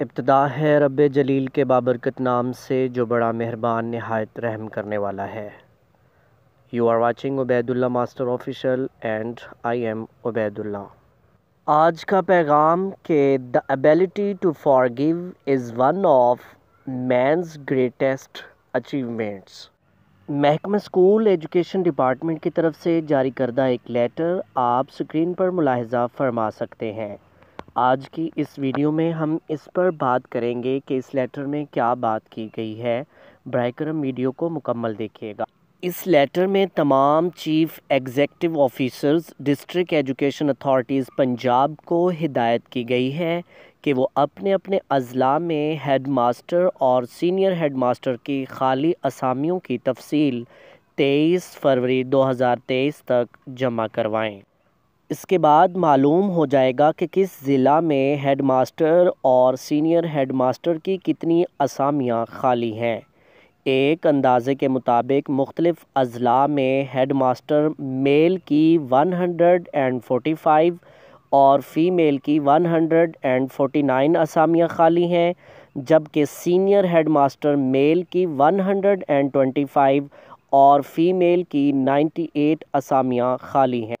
इब्तदा है रब जलील के बाबरकत नाम से जो बड़ा मेहरबान नहायत रहम करने वाला है you are watching Ubaidullah master official and I am Ubaidullah आज का पैगाम के the ability to forgive is one of man's greatest achievements महकमा स्कूल एजुकेशन डिपार्टमेंट की तरफ से जारी करदा एक लेटर आप स्क्रीन पर मुलाहजा फरमा सकते हैं आज की इस वीडियो में हम इस पर बात करेंगे कि इस लेटर में क्या बात की गई है बर करम वीडियो को मुकम्मल देखिएगा इस लेटर में तमाम chief executive officers district education authorities Punjab को हिदायत की गई है कि वो अपने अपने अजला में हेड मास्टर और सीनियर हेड मास्टर की खाली असामियों की तफसील तेईस फरवरी 2023 तक जमा करवाएं इसके बाद मालूम हो जाएगा कि किस ज़िला में हेडमास्टर और सीनियर हेडमास्टर की कितनी असामियाँ खाली हैं एक अंदाज़े के मुताबिक मुख्तलिफ़ अजला में हेड मास्टर मेल की 145 और फ़ीमेल की 149 असामियाँ खाली हैं जबकि सीनियर हेड मास्टर मेल की 125 और फ़ीमेल की 98 असामियाँ खाली हैं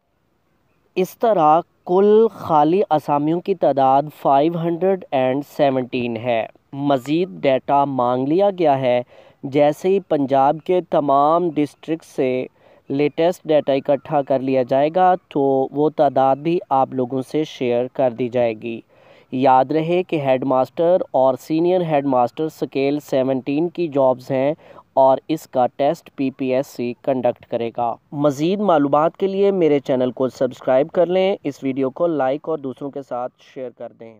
इस तरह कुल खाली असामियों की तादाद 517 है मज़ीद डेटा मांग लिया गया है जैसे ही पंजाब के तमाम डिस्ट्रिक्ट से लेटेस्ट डेटा इकट्ठा कर लिया जाएगा तो वो तादाद भी आप लोगों से शेयर कर दी जाएगी याद रहे कि हेडमास्टर और सीनियर हेडमास्टर स्केल 17 की जॉब्स हैं और इसका टेस्ट पीपीएससी कंडक्ट करेगा मज़ीद मालूम के लिए मेरे चैनल को सब्सक्राइब कर लें इस वीडियो को लाइक और दूसरों के साथ शेयर कर दें